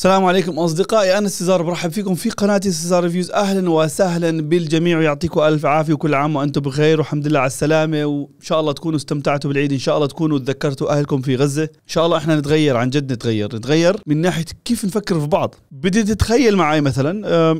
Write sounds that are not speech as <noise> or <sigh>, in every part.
السلام عليكم اصدقائي انا سيزار برحب فيكم في قناه سيزار ريفيوز اهلا وسهلا بالجميع ويعطيكم الف عافيه وكل عام وانتم بخير والحمد لله على السلامه وان شاء الله تكونوا استمتعتوا بالعيد ان شاء الله تكونوا تذكرتوا اهلكم في غزه ان شاء الله احنا نتغير عن جد نتغير نتغير من ناحيه كيف نفكر في بعض بدي تتخيل معي مثلا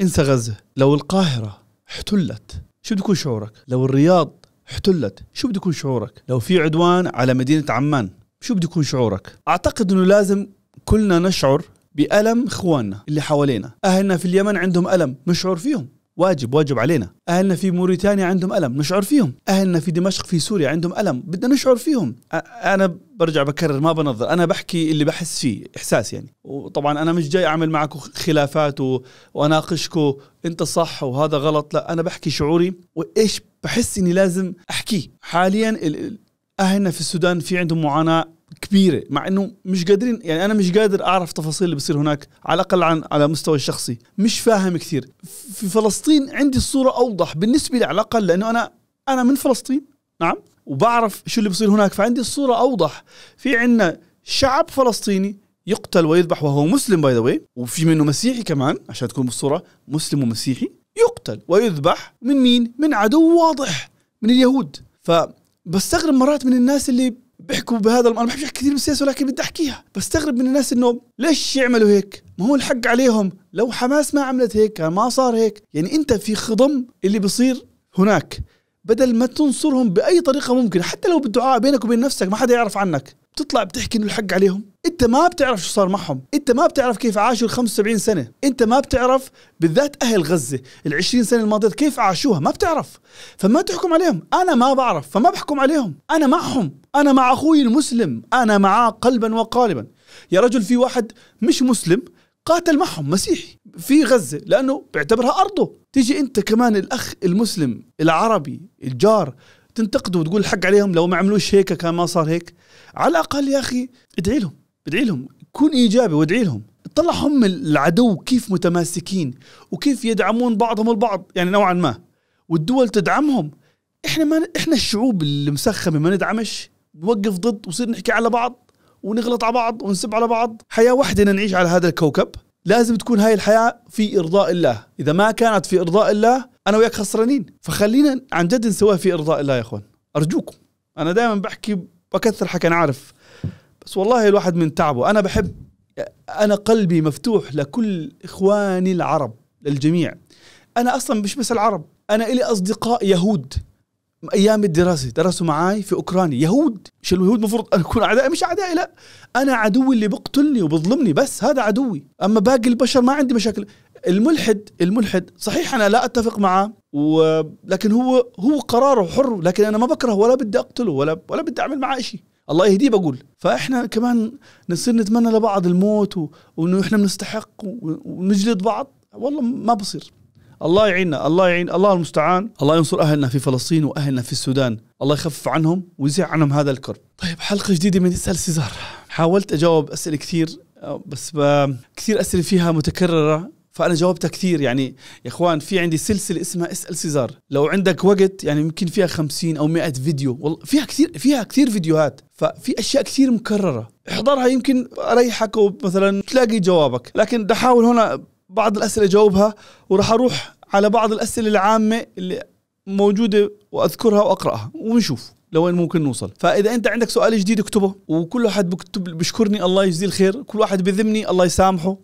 انسى غزه لو القاهره احتلت شو بده يكون شعورك لو الرياض احتلت شو بده يكون شعورك لو في عدوان على مدينه عمان شو بده يكون شعورك اعتقد انه لازم كلنا نشعر بألم إخواننا اللي حوالينا أهلنا في اليمن عندهم ألم نشعر فيهم واجب واجب علينا أهلنا في موريتانيا عندهم ألم نشعر فيهم أهلنا في دمشق في سوريا عندهم ألم بدنا نشعر فيهم أنا برجع بكرر ما بنظر أنا بحكي اللي بحس فيه إحساس يعني وطبعا أنا مش جاي أعمل معكم خلافات و... وأناقشكم أنت صح وهذا غلط لا أنا بحكي شعوري وإيش بحس إني لازم أحكيه حاليا ال... أهلنا في السودان في عندهم معاناة كبيره مع انه مش قادرين يعني انا مش قادر اعرف تفاصيل اللي بصير هناك على الاقل عن على مستوى الشخصي مش فاهم كثير في فلسطين عندي الصوره اوضح بالنسبه لي على الاقل لانه انا انا من فلسطين نعم وبعرف شو اللي بصير هناك فعندي الصوره اوضح في عندنا شعب فلسطيني يقتل ويذبح وهو مسلم باي ذا وفي منه مسيحي كمان عشان تكون بالصوره مسلم ومسيحي يقتل ويذبح من مين؟ من عدو واضح من اليهود فبستغرب مرات من الناس اللي بيحكوا بهذا الم... انا ما بحكي كثير بالسياسه ولكن بدي احكيها بستغرب من الناس انه ليش يعملوا هيك ما هو الحق عليهم لو حماس ما عملت هيك كان يعني ما صار هيك يعني انت في خضم اللي بصير هناك بدل ما تنصرهم باي طريقه ممكنه حتى لو بالدعاء بينك وبين نفسك ما حدا يعرف عنك بتطلع بتحكي انه الحق عليهم انت ما بتعرف شو صار معهم انت ما بتعرف كيف عاشوا ال 75 سنه انت ما بتعرف بالذات اهل غزه ال 20 سنه الماضيه كيف عاشوها ما بتعرف فما تحكم عليهم انا ما بعرف فما بحكم عليهم انا معهم انا مع اخوي المسلم انا معاه قلبا وقالبا يا رجل في واحد مش مسلم قاتل معهم مسيحي في غزة لأنه بيعتبرها أرضه تيجي أنت كمان الأخ المسلم العربي الجار تنتقده وتقول الحق عليهم لو ما عملوش هيك كان ما صار هيك على الاقل يا اخي ادعي لهم ادعي لهم كون ايجابي وادعي لهم طلع هم العدو كيف متماسكين وكيف يدعمون بعضهم البعض يعني نوعا ما والدول تدعمهم احنا ما احنا الشعوب المسخمه ما ندعمش نوقف ضد وصير نحكي على بعض ونغلط على بعض ونسب على بعض حياه واحده نعيش على هذا الكوكب لازم تكون هاي الحياه في ارضاء الله اذا ما كانت في ارضاء الله انا وياك خسرانين فخلينا عن جد نسويها في ارضاء الله يا اخوان ارجوكم انا دائما بحكي بكثر حكي انا عارف بس والله الواحد من تعبه انا بحب انا قلبي مفتوح لكل اخواني العرب للجميع انا اصلا مش بس العرب انا الي اصدقاء يهود ايام الدراسه درسوا معي في اوكرانيا يهود مش اليهود المفروض اكون اعدائي مش اعدائي لا انا عدوي اللي بقتلني وبظلمني بس هذا عدوي اما باقي البشر ما عندي مشاكل الملحد الملحد صحيح انا لا اتفق معه ولكن هو هو قراره حر لكن انا ما بكره ولا بدي اقتله ولا ولا بدي اعمل معه شيء الله يهديه بقول فاحنا كمان نصير نتمنى لبعض الموت و... وانه احنا بنستحق و... ونجلد بعض والله ما بصير الله يعيننا الله يعين الله المستعان الله ينصر اهلنا في فلسطين واهلنا في السودان الله يخفف عنهم ويزيع عنهم هذا الكرب طيب حلقه جديده من اسال سيزار حاولت اجاوب اسئله كثير آه، بس كثير اسئله فيها متكرره فانا جاوبتها كثير يعني يا اخوان في عندي سلسله اسمها اسال سيزار لو عندك وقت يعني يمكن فيها 50 او 100 فيديو والله فيها كثير فيها كثير فيديوهات ففي اشياء كثير مكرره احضرها يمكن اريحك ومثلا تلاقي جوابك لكن بدي احاول هنا بعض الاسئله اجاوبها وراح اروح على بعض الاسئله العامه اللي موجوده واذكرها واقراها ونشوف لوين ممكن نوصل فاذا انت عندك سؤال جديد اكتبه وكل واحد بكتب بشكرني الله يجزيه الخير كل واحد بذمني الله يسامحه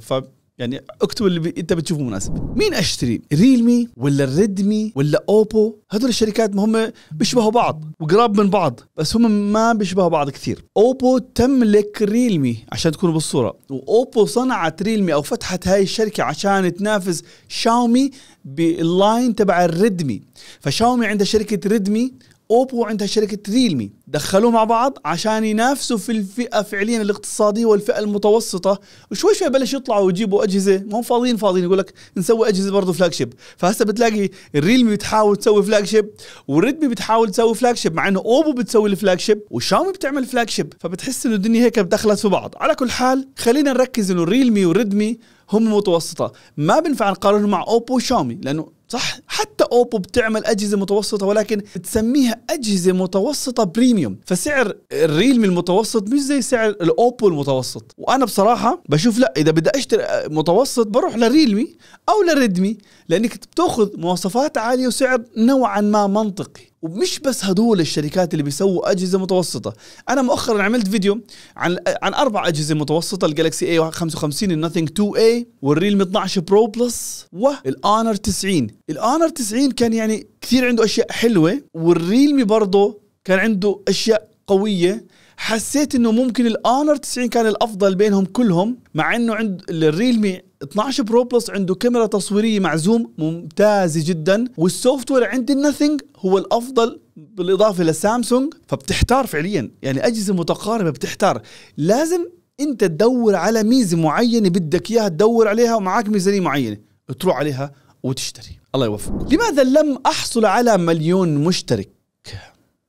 ف يعني اكتب اللي انت بتشوفه مناسب مين اشتري ريلمي ولا الريدمي ولا اوبو هذول الشركات ما هم بيشبهوا بعض وقراب من بعض بس هم ما بيشبهوا بعض كثير اوبو تملك ريلمي عشان تكونوا بالصوره واوبو صنعت ريلمي او فتحت هاي الشركه عشان تنافس شاومي باللاين تبع الريدمي فشاومي عندها شركه ريدمي اوبو عندها شركه ريلمي دخلوه مع بعض عشان ينافسوا في الفئه فعليا الاقتصاديه والفئه المتوسطه وشوي شوي بلش يطلعوا ويجيبوا اجهزه ما هم فاضيين فاضيين يقول لك نسوي اجهزه برضه فلاج شيب فهسه بتلاقي الريلمي بتحاول تسوي فلاج شيب والريدمي بتحاول تسوي فلاج شيب مع انه اوبو بتسوي الفلاج شيب وشاومي بتعمل فلاج شيب فبتحس انه الدنيا هيك دخلت في بعض على كل حال خلينا نركز انه الريلمي والريدمي هم متوسطه ما بنفع نقارنهم مع اوبو وشاومي لانه صح حتى اوبو بتعمل اجهزه متوسطه ولكن تسميها اجهزه متوسطه بريميوم فسعر الريلمي المتوسط مش زي سعر الاوبو المتوسط وانا بصراحه بشوف لا اذا بدي اشتري متوسط بروح لريلمي او لريدمي لانك بتاخذ مواصفات عاليه وسعر نوعا ما منطقي ومش بس هدول الشركات اللي بيسووا اجهزه متوسطه انا مؤخرا عملت فيديو عن عن اربع اجهزه متوسطه الجالكسي اي 55 الناثينج 2 اي والريلمي 12 برو بلس والاونر 90 الاونر 90 كان يعني كثير عنده اشياء حلوه والريلمي برضه كان عنده اشياء قويه حسيت انه ممكن الاونر 90 كان الافضل بينهم كلهم مع انه عند الريلمي 12 برو بلس عنده كاميرا تصويريه معزوم ممتازه جدا والسوفت وير عند النثينج هو الافضل بالاضافه لسامسونج فبتحتار فعليا يعني اجهزه متقاربه بتحتار لازم انت تدور على ميزه معينه بدك اياها تدور عليها ومعك ميزانيه معينه تروح عليها وتشتري الله يوفقك لماذا لم احصل على مليون مشترك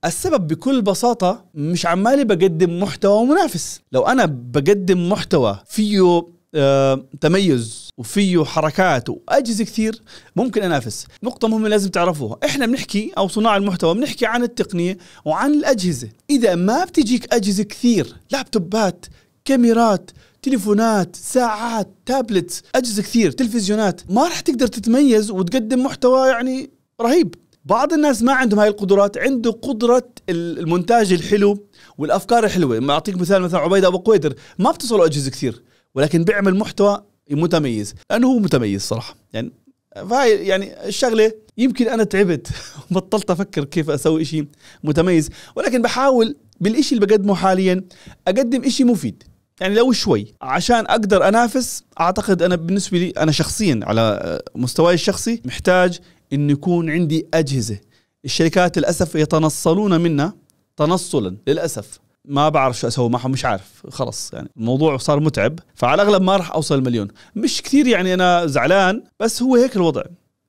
السبب بكل بساطة مش عمالي بقدم محتوى منافس لو أنا بقدم محتوى فيه آه، تميز وفيه حركات واجهزه كثير ممكن انافس نقطه مهمه لازم تعرفوها احنا بنحكي او صناع المحتوى بنحكي عن التقنيه وعن الاجهزه اذا ما بتجيك اجهزه كثير لابتوبات كاميرات تليفونات ساعات تابلت اجهزه كثير تلفزيونات ما راح تقدر تتميز وتقدم محتوى يعني رهيب بعض الناس ما عندهم هاي القدرات عنده قدرة المونتاج الحلو والأفكار الحلوة ما أعطيك مثال مثلا عبيدة أبو قويدر ما بتصلوا أجهزة كثير ولكن بيعمل محتوى متميز لانه هو متميز صراحه يعني فهاي يعني الشغله يمكن انا تعبت <laughs> بطلت افكر كيف اسوي شيء متميز ولكن بحاول بالشيء اللي بقدمه حاليا اقدم شيء مفيد يعني لو شوي عشان اقدر انافس اعتقد انا بالنسبه لي انا شخصيا على مستواي الشخصي محتاج انه يكون عندي اجهزه الشركات للاسف يتنصلون منا تنصلا للاسف ما بعرف شو اسوي معهم مش عارف خلص يعني الموضوع صار متعب فعلى الاغلب ما راح اوصل المليون مش كثير يعني انا زعلان بس هو هيك الوضع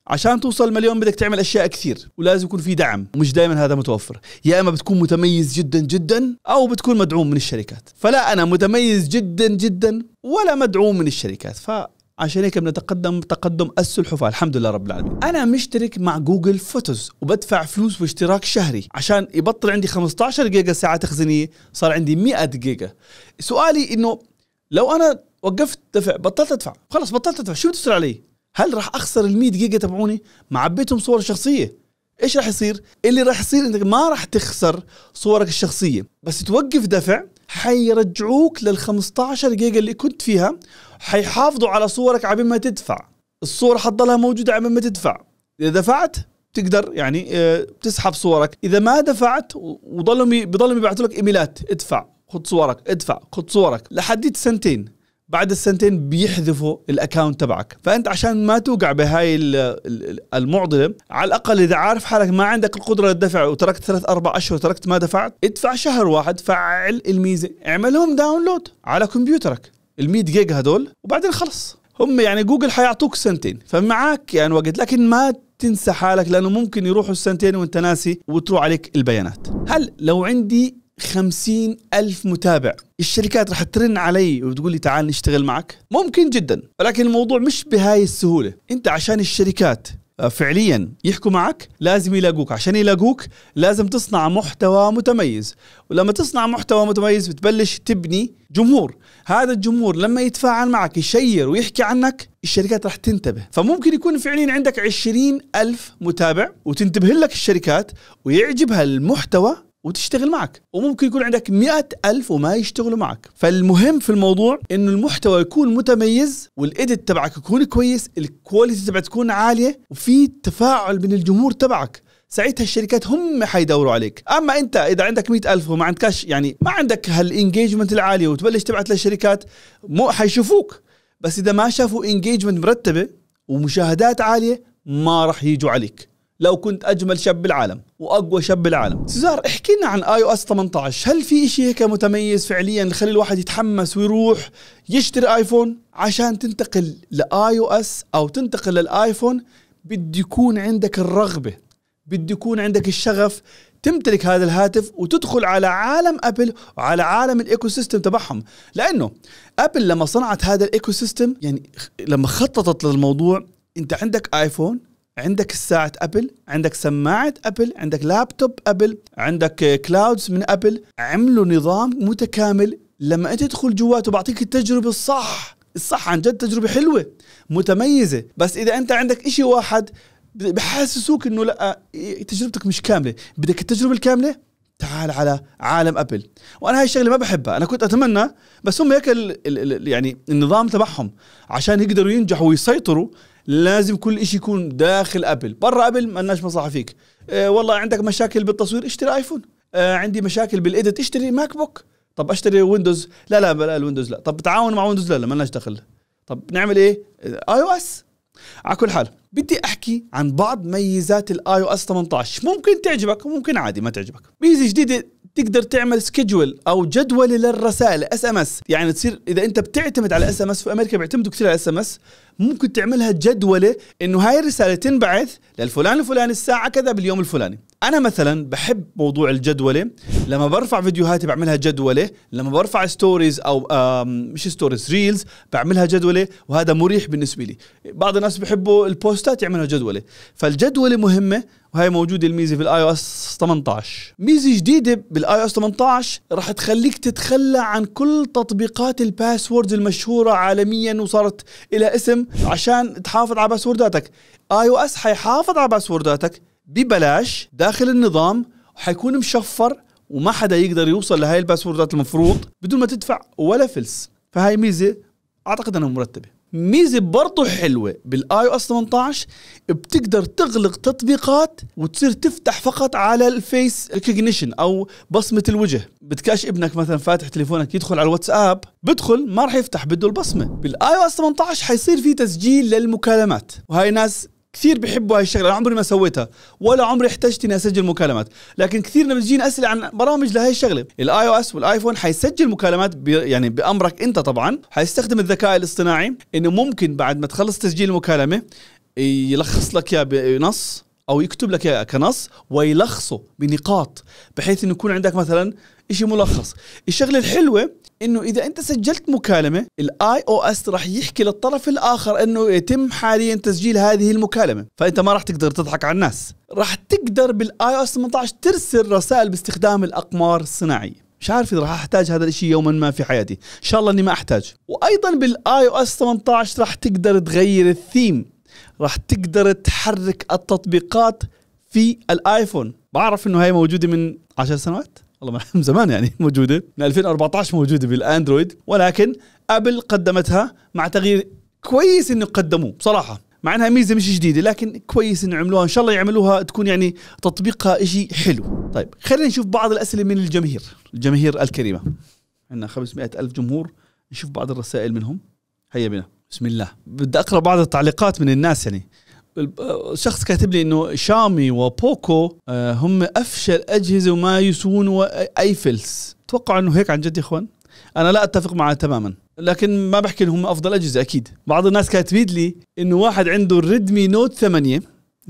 عشان توصل المليون بدك تعمل اشياء كثير ولازم يكون في دعم ومش دائما هذا متوفر يا اما بتكون متميز جدا جدا او بتكون مدعوم من الشركات فلا انا متميز جدا جدا ولا مدعوم من الشركات ف عشان هيك بنتقدم تقدم السلحفاه الحمد لله رب العالمين انا مشترك مع جوجل فوتوز وبدفع فلوس واشتراك شهري عشان يبطل عندي 15 جيجا ساعه تخزينيه صار عندي 100 جيجا سؤالي انه لو انا وقفت دفع بطلت ادفع خلاص بطلت ادفع شو بتصير علي هل راح اخسر ال 100 جيجا تبعوني ما عبيتهم صور شخصيه ايش راح يصير اللي راح يصير انك ما راح تخسر صورك الشخصيه بس توقف دفع حيرجعوك لل 15 جيجا اللي كنت فيها حيحافظوا على صورك عبين ما تدفع الصورة حتضلها موجودة عبين ما تدفع إذا دفعت تقدر يعني آه، تسحب صورك إذا ما دفعت وضلهم بيضلهم يبعثوا لك إيميلات ادفع خد صورك ادفع خد صورك لحديت سنتين بعد السنتين بيحذفوا الاكونت تبعك فانت عشان ما توقع بهاي المعضله على الاقل اذا عارف حالك ما عندك القدره للدفع وتركت ثلاث اربع اشهر وتركت ما دفعت ادفع شهر واحد فعل الميزه اعملهم داونلود على كمبيوترك ال100 جيجا هدول وبعدين خلص هم يعني جوجل حيعطوك سنتين فمعك يعني وقت لكن ما تنسى حالك لانه ممكن يروحوا السنتين وانت ناسي وتروح عليك البيانات هل لو عندي خمسين ألف متابع الشركات راح ترن علي وتقول لي تعال نشتغل معك ممكن جدا ولكن الموضوع مش بهاي السهولة انت عشان الشركات آه، فعليا يحكوا معك لازم يلاقوك عشان يلاقوك لازم تصنع محتوى متميز ولما تصنع محتوى متميز بتبلش تبني جمهور هذا الجمهور لما يتفاعل معك يشير ويحكي عنك الشركات راح تنتبه فممكن يكون فعليا عندك عشرين ألف متابع وتنتبه لك الشركات ويعجبها المحتوى وتشتغل معك وممكن يكون عندك مئة ألف وما يشتغلوا معك فالمهم في الموضوع انه المحتوى يكون متميز والإدت تبعك يكون كويس الكواليتي تبعك تكون عالية وفي تفاعل من الجمهور تبعك ساعتها الشركات هم حيدوروا عليك اما انت اذا عندك مئة ألف وما عندكش يعني ما عندك هالانجيجمنت العالية وتبلش تبعت للشركات مو حيشوفوك بس اذا ما شافوا انجيجمنت مرتبه ومشاهدات عاليه ما راح يجوا عليك لو كنت اجمل شاب بالعالم واقوى شاب بالعالم سوزار احكي لنا عن اي او اس 18 هل في شيء هيك متميز فعليا يخلي الواحد يتحمس ويروح يشتري ايفون عشان تنتقل لاي او اس او تنتقل للايفون بده يكون عندك الرغبه بده يكون عندك الشغف تمتلك هذا الهاتف وتدخل على عالم ابل وعلى عالم الايكو سيستم تبعهم لانه ابل لما صنعت هذا الايكو سيستم يعني لما خططت للموضوع انت عندك ايفون عندك الساعة ابل عندك سماعة ابل عندك لابتوب ابل عندك كلاودز من ابل عملوا نظام متكامل لما انت تدخل جواته بعطيك التجربة الصح الصح عن جد تجربة حلوة متميزة بس إذا أنت عندك إشي واحد بحسسوك انه لا تجربتك مش كامله بدك التجربه الكامله تعال على عالم ابل وانا هاي الشغله ما بحبها انا كنت اتمنى بس هم هيك يعني النظام تبعهم عشان يقدروا ينجحوا ويسيطروا لازم كل إشي يكون داخل ابل برا ابل ما لناش مصلحه فيك آه والله عندك مشاكل بالتصوير اشتري ايفون آه عندي مشاكل بالايديت اشتري ماك بوك طب اشتري ويندوز لا لا لا الويندوز لا طب تعاون مع ويندوز لا لا ما لناش دخل طب نعمل ايه آه، اي او اس على كل حال بدي احكي عن بعض ميزات الاي او اس 18 ممكن تعجبك وممكن عادي ما تعجبك ميزه جديده تقدر تعمل سكجول او جدول للرسائل اس ام اس يعني تصير اذا انت بتعتمد على اس ام اس في امريكا بيعتمدوا كثير على اس ام اس ممكن تعملها جدوله انه هاي الرساله تنبعث للفلان الفلاني الساعه كذا باليوم الفلاني انا مثلا بحب موضوع الجدوله لما برفع فيديوهاتي بعملها جدوله لما برفع ستوريز او مش ستوريز ريلز بعملها جدوله وهذا مريح بالنسبه لي بعض الناس بحبوا البوست الهوستات يعملها جدوله فالجدوله مهمه وهي موجوده الميزه في الاي او اس 18 ميزه جديده بالاي او اس 18 راح تخليك تتخلى عن كل تطبيقات الباسوردز المشهوره عالميا وصارت الى اسم عشان تحافظ على باسورداتك اي او اس حيحافظ على باسورداتك ببلاش داخل النظام وحيكون مشفر وما حدا يقدر يوصل لهي الباسوردات المفروض بدون ما تدفع ولا فلس فهاي ميزه اعتقد انها مرتبه ميزه برضه حلوه بالاي او اس 18 بتقدر تغلق تطبيقات وتصير تفتح فقط على الفيس ريكوجنيشن او بصمه الوجه بتكاش ابنك مثلا فاتح تليفونك يدخل على الواتساب بدخل ما راح يفتح بده البصمه بالاي او اس 18 حيصير في تسجيل للمكالمات وهاي ناس كثير بحبوا هاي الشغله انا عمري ما سويتها ولا عمري احتجت اني اسجل مكالمات لكن كثير بتجيني اسئله عن برامج لهي الشغله الاي او اس والايفون حيسجل مكالمات بي يعني بامرك انت طبعا حيستخدم الذكاء الاصطناعي انه ممكن بعد ما تخلص تسجيل المكالمه يلخص لك اياه بنص او يكتب لك اياه كنص ويلخصه بنقاط بحيث انه يكون عندك مثلا شيء ملخص الشغله الحلوه انه اذا انت سجلت مكالمه الاي او اس راح يحكي للطرف الاخر انه يتم حاليا تسجيل هذه المكالمه فانت ما راح تقدر تضحك على الناس راح تقدر بالاي او اس 18 ترسل رسائل باستخدام الاقمار الصناعيه مش عارف اذا راح احتاج هذا الشيء يوما ما في حياتي ان شاء الله اني ما احتاج وايضا بالاي او اس 18 راح تقدر تغير الثيم راح تقدر تحرك التطبيقات في الايفون بعرف انه هي موجوده من 10 سنوات والله من <laughs> زمان يعني موجوده من 2014 موجوده بالاندرويد ولكن ابل قدمتها مع تغيير كويس انه قدموه بصراحه مع انها ميزه مش جديده لكن كويس انه عملوها ان شاء الله يعملوها تكون يعني تطبيقها شيء حلو طيب خلينا نشوف بعض الاسئله من الجماهير الجماهير الكريمه عندنا 500 الف جمهور نشوف بعض الرسائل منهم هيا بنا بسم الله بدي اقرا بعض التعليقات من الناس يعني شخص كاتب لي انه شامي وبوكو آه، هم افشل اجهزه وما يسوون اي فلس توقع انه هيك عن جد يا اخوان انا لا اتفق معه تماما لكن ما بحكي انهم افضل اجهزه اكيد بعض الناس كاتبين لي انه واحد عنده الريدمي نوت 8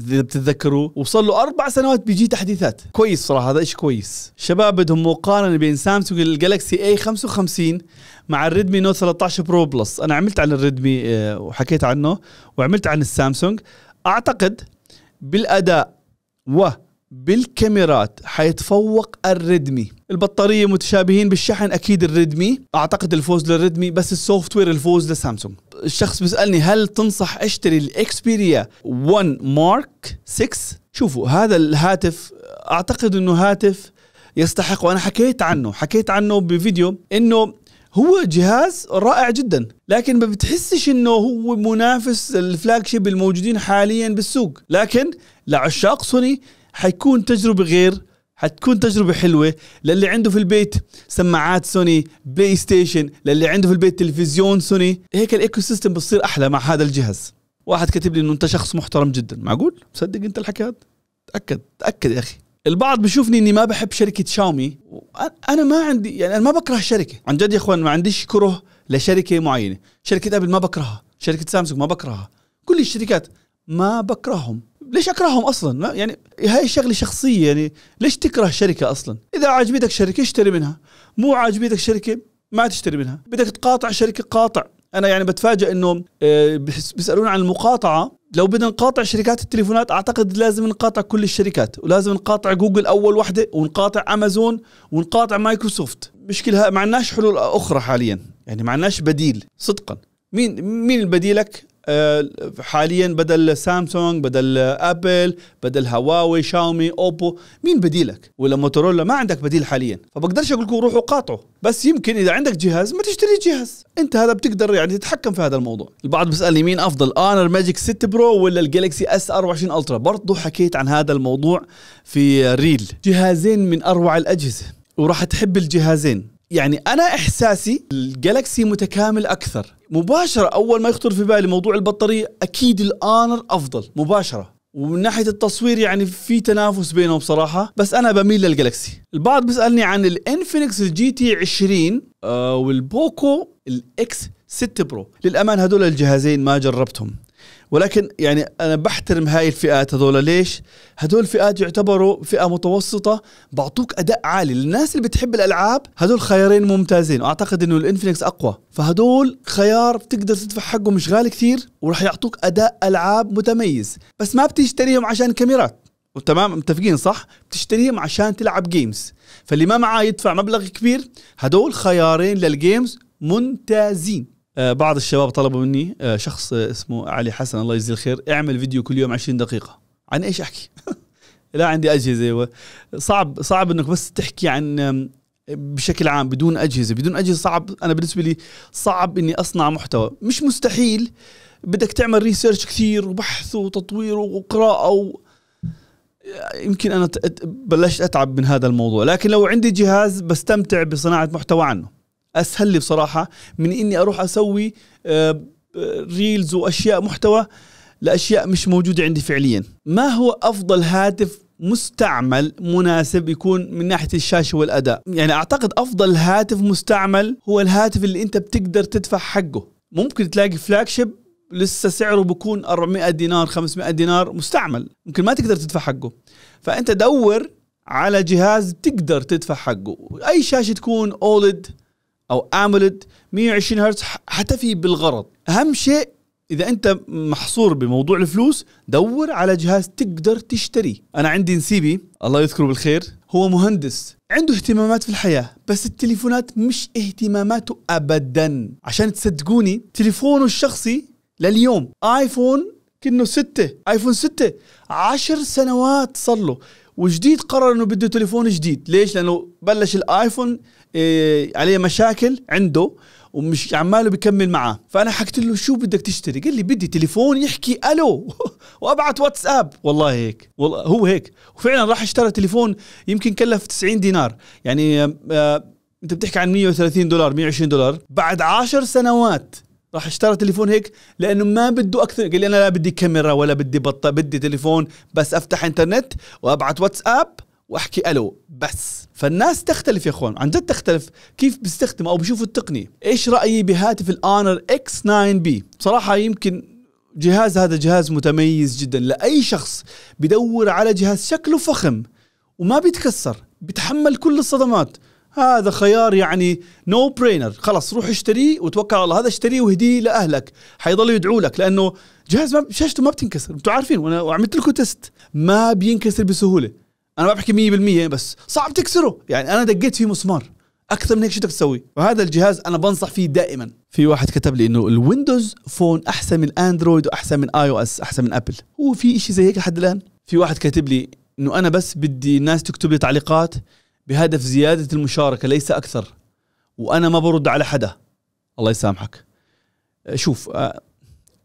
اذا بتتذكروا وصل له اربع سنوات بيجي تحديثات كويس صراحه هذا شيء كويس شباب بدهم مقارنه بين سامسونج الجالكسي اي 55 مع الريدمي نوت 13 برو بلس انا عملت عن الريدمي آه، وحكيت عنه وعملت عن السامسونج اعتقد بالاداء وبالكاميرات حيتفوق الريدمي البطاريه متشابهين بالشحن اكيد الريدمي اعتقد الفوز للريدمي بس السوفت وير الفوز لسامسونج الشخص بيسالني هل تنصح اشتري الاكسبيريا 1 مارك 6 شوفوا هذا الهاتف اعتقد انه هاتف يستحق وانا حكيت عنه حكيت عنه بفيديو انه هو جهاز رائع جدا لكن ما بتحسش انه هو منافس الفلاج شيب الموجودين حاليا بالسوق لكن لعشاق سوني حيكون تجربه غير حتكون تجربة حلوة للي عنده في البيت سماعات سوني بلاي ستيشن للي عنده في البيت تلفزيون سوني هيك الايكو سيستم بتصير أحلى مع هذا الجهاز واحد كاتب لي انه انت شخص محترم جدا معقول تصدق انت الحكي هذا تأكد تأكد يا أخي البعض بيشوفني اني ما بحب شركه شاومي انا ما عندي يعني انا ما بكره الشركه عن جد يا اخوان ما عنديش كره لشركه معينه شركه ابل ما بكرهها شركه سامسونج ما بكرهها كل الشركات ما بكرههم ليش اكرههم اصلا ما يعني هاي الشغله شخصيه يعني ليش تكره شركه اصلا اذا عجبتك شركه اشتري منها مو عاجبتك شركه ما تشتري منها بدك تقاطع شركه قاطع انا يعني بتفاجئ انه آه، بيسالون عن المقاطعه لو بدنا نقاطع شركات التليفونات اعتقد لازم نقاطع كل الشركات ولازم نقاطع جوجل اول وحده ونقاطع امازون ونقاطع مايكروسوفت مشكلة ما حلول اخرى حاليا يعني ما بديل صدقا مين مين بديلك آه، حاليا بدل سامسونج بدل ابل بدل هواوي شاومي اوبو مين بديلك ولا موتورولا ما عندك بديل حاليا فبقدرش اقول لكم روحوا قاطعوا بس يمكن اذا عندك جهاز ما تشتري جهاز انت هذا بتقدر يعني تتحكم في هذا الموضوع البعض بيسالني مين افضل انر ماجيك 6 برو ولا الجالكسي اس 24 الترا برضه حكيت عن هذا الموضوع في ريل جهازين من اروع الاجهزه وراح تحب الجهازين يعني انا احساسي الجالكسي متكامل اكثر مباشره اول ما يخطر في بالي موضوع البطاريه اكيد الانر افضل مباشره ومن ناحيه التصوير يعني في تنافس بينهم بصراحه بس انا بميل للجالكسي البعض بيسالني عن الانفينكس الجي تي 20 آه، والبوكو الاكس 6 برو للأمان هدول الجهازين ما جربتهم ولكن يعني انا بحترم هاي الفئات هذول ليش؟ هذول فئات يعتبروا فئه متوسطه بعطوك اداء عالي، للناس اللي بتحب الالعاب هذول خيارين ممتازين، واعتقد انه الانفينكس اقوى، فهذول خيار بتقدر تدفع حقه مش غالي كثير وراح يعطوك اداء العاب متميز، بس ما بتشتريهم عشان كاميرات، وتمام متفقين صح؟ بتشتريهم عشان تلعب جيمز، فاللي ما معاه يدفع مبلغ كبير هذول خيارين للجيمز ممتازين. آه، بعض الشباب طلبوا مني آه، شخص اسمه علي حسن الله يجزيه الخير اعمل فيديو كل يوم 20 دقيقه عن ايش احكي <laughs> لا عندي اجهزه صعب صعب انك بس تحكي عن بشكل عام بدون اجهزه بدون اجهزه صعب انا بالنسبه لي صعب اني اصنع محتوى مش مستحيل بدك تعمل ريسيرش كثير وبحث وتطوير وقراءه و... يمكن انا بلشت اتعب من هذا الموضوع لكن لو عندي جهاز بستمتع بصناعه محتوى عنه اسهل لي بصراحه من اني اروح اسوي ريلز آه، آه، واشياء محتوى لاشياء مش موجوده عندي فعليا ما هو افضل هاتف مستعمل مناسب يكون من ناحيه الشاشه والاداء يعني اعتقد افضل هاتف مستعمل هو الهاتف اللي انت بتقدر تدفع حقه ممكن تلاقي شيب لسه سعره بكون 400 دينار 500 دينار مستعمل ممكن ما تقدر تدفع حقه فانت دور على جهاز تقدر تدفع حقه اي شاشه تكون اولد او امولد 120 هرتز حتفي بالغرض اهم شيء اذا انت محصور بموضوع الفلوس دور على جهاز تقدر تشتريه انا عندي نسيبي الله يذكره بالخير هو مهندس عنده اهتمامات في الحياة بس التليفونات مش اهتماماته أبدا عشان تصدقوني تليفونه الشخصي لليوم آيفون كأنه ستة آيفون ستة عشر سنوات صار له وجديد قرر انه بده تليفون جديد ليش لانه بلش الايفون إيه عليه مشاكل عنده ومش عماله بيكمل معاه فانا حكيت له شو بدك تشتري قال لي بدي تليفون يحكي الو <laughs> وابعت واتساب والله هيك والله هو هيك وفعلا راح اشترى تليفون يمكن كلف 90 دينار يعني آه،, آه انت بتحكي عن 130 دولار 120 دولار بعد 10 سنوات راح اشترى تليفون هيك لانه ما بده اكثر قال لي انا لا بدي كاميرا ولا بدي بطه بدي تليفون بس افتح انترنت وابعت واتساب واحكي الو بس فالناس تختلف يا اخوان عن جد تختلف كيف بيستخدم او بيشوفوا التقنيه ايش رايي بهاتف الاونر اكس 9 بي بصراحه يمكن جهاز هذا جهاز متميز جدا لاي شخص بدور على جهاز شكله فخم وما بيتكسر بيتحمل كل الصدمات هذا خيار يعني نو no برينر خلاص روح اشتريه وتوكل على الله هذا اشتريه وهديه لاهلك حيضلوا يدعوا لك لانه جهاز ما شاشته ما بتنكسر انتم عارفين وانا عملت لكم تيست ما بينكسر بسهوله انا ما بحكي 100% بس صعب تكسره يعني انا دقيت فيه مسمار اكثر من هيك شو بدك تسوي وهذا الجهاز انا بنصح فيه دائما في واحد كتب لي انه الويندوز فون احسن من اندرويد واحسن من اي او اس احسن من ابل هو في شيء زي هيك لحد الان في واحد كاتب لي انه انا بس بدي الناس تكتب لي تعليقات بهدف زياده المشاركه ليس اكثر وانا ما برد على حدا الله يسامحك آه، شوف آه،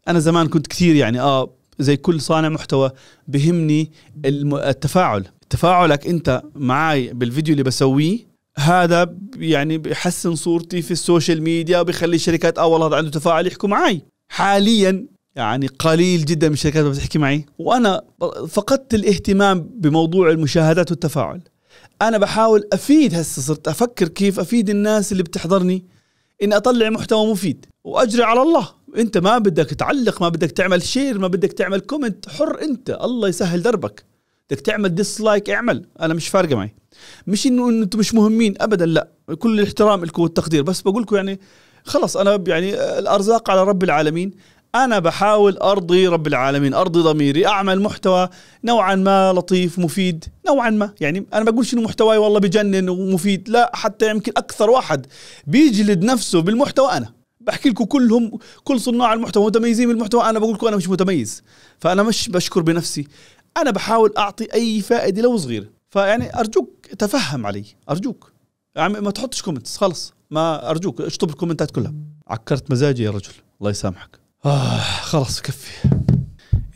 انا زمان كنت كثير يعني اه زي كل صانع محتوى بهمني التفاعل تفاعلك انت معي بالفيديو اللي بسويه هذا يعني بيحسن صورتي في السوشيال ميديا وبيخلي الشركات اه والله هذا عنده تفاعل يحكوا معي حاليا يعني قليل جدا من الشركات ما بتحكي معي وانا فقدت الاهتمام بموضوع المشاهدات والتفاعل انا بحاول افيد هسه صرت افكر كيف افيد الناس اللي بتحضرني اني اطلع محتوى مفيد واجري على الله انت ما بدك تعلق ما بدك تعمل شير ما بدك تعمل كومنت حر انت الله يسهل دربك بدك تعمل ديسلايك اعمل انا مش فارقه معي مش انه انتم مش مهمين ابدا لا كل الاحترام لكم والتقدير بس بقول لكم يعني خلص انا يعني الارزاق على رب العالمين انا بحاول ارضي رب العالمين ارضي ضميري اعمل محتوى نوعا ما لطيف مفيد نوعا ما يعني انا بقولش انه محتواي والله بجنن ومفيد لا حتى يمكن اكثر واحد بيجلد نفسه بالمحتوى انا بحكي لكم كلهم كل صناع المحتوى متميزين بالمحتوى انا بقول لكم انا مش متميز فانا مش بشكر بنفسي انا بحاول اعطي اي فائده لو صغيره فيعني ارجوك تفهم علي ارجوك يعني ما تحطش كومنتس خلص ما ارجوك اشطب الكومنتات كلها عكرت مزاجي يا رجل الله يسامحك آه خلص كفي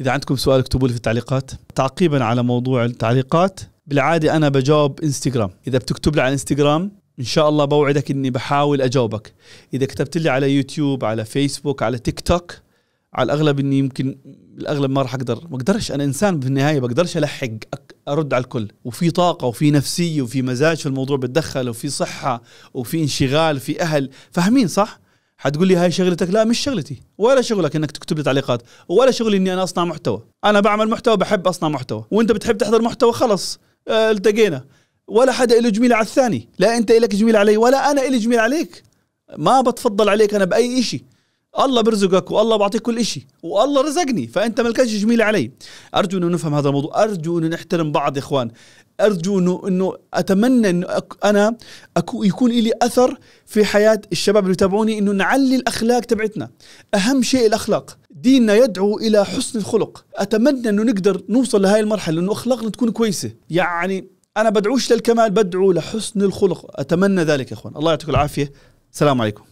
اذا عندكم سؤال اكتبوا لي في التعليقات تعقيبا على موضوع التعليقات بالعاده انا بجاوب انستغرام اذا بتكتب لي على انستغرام ان شاء الله بوعدك اني بحاول اجاوبك اذا كتبت لي على يوتيوب على فيسبوك على تيك توك على الاغلب اني يمكن الاغلب ما راح اقدر ما اقدرش انا انسان بالنهايه بقدرش الحق ارد على الكل وفي طاقه وفي نفسيه وفي مزاج في الموضوع بتدخل وفي صحه وفي انشغال في اهل فاهمين صح حتقول لي هاي شغلتك لا مش شغلتي ولا شغلك انك تكتب لي تعليقات ولا شغلي اني انا اصنع محتوى انا بعمل محتوى بحب اصنع محتوى وانت بتحب تحضر محتوى خلص أه التقينا ولا حدا له جميل على الثاني لا انت لك جميل علي ولا انا لي جميل عليك ما بتفضل عليك انا باي شيء الله بيرزقك والله بعطيك كل شيء والله رزقني فانت ما لكش جميل علي ارجو انه نفهم هذا الموضوع ارجو انه نحترم بعض يا اخوان ارجو انه انه اتمنى انه أك انا أكو يكون لي اثر في حياه الشباب اللي يتابعوني انه نعلي الاخلاق تبعتنا اهم شيء الاخلاق ديننا يدعو الى حسن الخلق اتمنى انه نقدر نوصل لهي المرحله انه اخلاقنا تكون كويسه يعني انا بدعوش للكمال بدعو لحسن الخلق اتمنى ذلك يا اخوان الله يعطيكم العافيه السلام عليكم